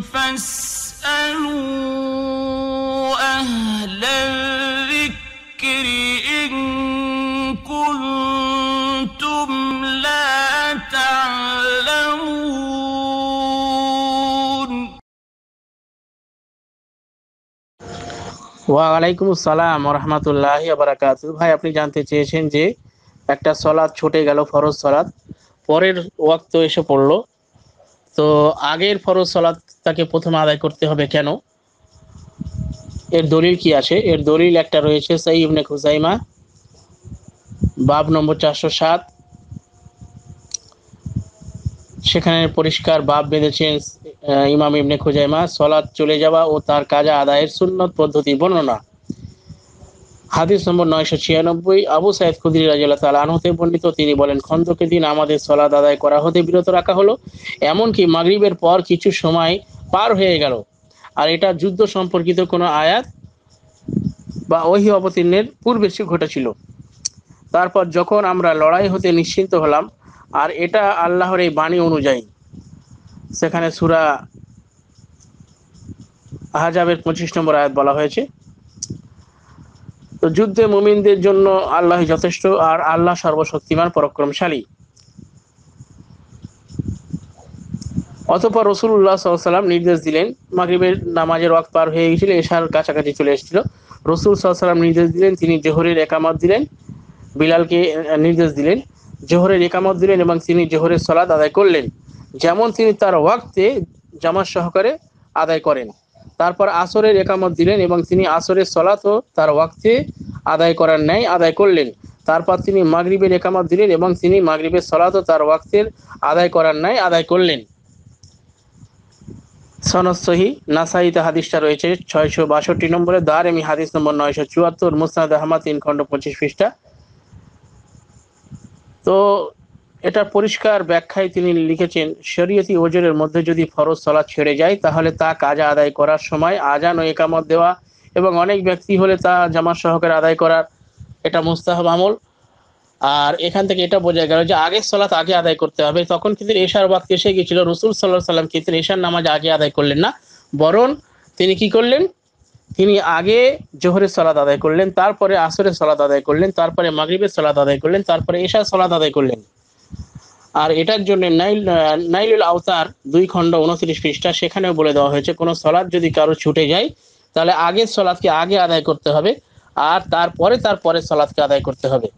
فاسألوا أهل الذكر إن كنتم لا تعلمون ওয়ালাইকুম আসসালাম রহমতুল্লাহ বারাকাতু ভাই আপনি জানতে চেয়েছেন যে একটা সলাদ ছুটে গেল ফরজ সলাদ পরের ওয়াক্ত এসে পড়লো তো আগের ফরজ সলাদ তাকে প্রথমে আদায় করতে হবে কেন এর দলিল কি আছে এর দলিল একটা রয়েছে সাইবনে খুজাইমা বাব নম্বর চারশো সাত সেখানে পরিষ্কার বাপ বেঁধেছেন ইমাম ইবনে খুজাইমা সলাদ চলে যাওয়া ও তার কাজা আদায়ের সুন্নত পদ্ধতি বর্ণনা হাদিস নম্বর নয়শো ছিয়ানব্বই আবু সাইদ খুদ্রি রাজিয়াল তাল আনহতে বর্ণিত তিনি বলেন খন্দকের দিন আমাদের সলাদ আদায় করা হতে বিরত রাখা হলো এমনকি মাগরিবের পর কিছু সময় পার হয়ে গেল আর এটা যুদ্ধ সম্পর্কিত কোনো আয়াত বা ওহি অবতীর্ণের পূর্বে ঘটেছিল তারপর যখন আমরা লড়াই হতে নিশ্চিন্ত হলাম আর এটা আল্লাহর এই বাণী অনুযায়ী সেখানে সুরা আহাজাবের পঁচিশ নম্বর আয়াত বলা হয়েছে তো যুদ্ধে মুমিনদের জন্য আল্লাহ যথেষ্ট আর আল্লাহ সর্বশক্তিমান পরাক্রমশালী অতপর রসুল্লাহ সাল্লাম নির্দেশ দিলেন মাগরিবের নামাজের ওয়াক পার হয়ে গেছিল এশার কাছাকাছি চলে এসেছিল রসুল সাল্লাম নির্দেশ দিলেন তিনি জোহরের একামত দিলেন বিলালকে নির্দেশ দিলেন জোহরের একামত দিলেন এবং তিনি জোহরের সলাদ আদায় করলেন যেমন তিনি তার ওয়াক্তে জামাত সহকারে আদায় করেন তারপর আসরের একামত দিলেন এবং তিনি আসরের সলাতও তার ওয়াক্তে আদায় করার ন্যায় আদায় করলেন তারপর তিনি মাগরিবের একামত দিলেন এবং তিনি মাগরিবের সলাতও তার ওয়াক্তের আদায় করার ন্যায় আদায় করলেন সনসহি নাসাইতে হাদিসটা রয়েছে ছয়শো বাষট্টি নম্বরে দার এমি হাদিস নম্বর নয়শো চুয়াত্তর মুসনাদ আহমদ তিন খণ্ড পঁচিশ পৃষ্ঠা তো এটা পরিষ্কার ব্যাখ্যায় তিনি লিখেছেন শরীয়তি ওজনের মধ্যে যদি ফরজ সলা ছেড়ে যায় তাহলে তা কাজা আদায় করার সময় আজান ও একামত দেওয়া এবং অনেক ব্যক্তি হলে তা জামার সহকারে আদায় করার এটা মুস্তাহাব আমল আর এখান থেকে এটা বোঝা গেল যে আগে সলাত আগে আদায় করতে হবে তখন কিন্তু এশার বাক্য এসে গিয়েছিল রসুল সাল্লাহ সাল্লাম কিন্তু এশার নামাজ আগে আদায় করলেন না বরং তিনি কি করলেন তিনি আগে জোহরের সলাদ আদায় করলেন তারপরে আসরের সলাদ আদায় করলেন তারপরে মাগরীবের সলাদ আদায় করলেন তারপরে এশার সলাদ আদায় করলেন আর এটার জন্য নাইল নাইলুল আওতার দুই খণ্ড উনত্রিশ পৃষ্ঠা সেখানেও বলে দেওয়া হয়েছে কোনো সলাদ যদি কারো ছুটে যায় তাহলে আগের সলাদকে আগে আদায় করতে হবে আর তারপরে তারপরে সলাদকে আদায় করতে হবে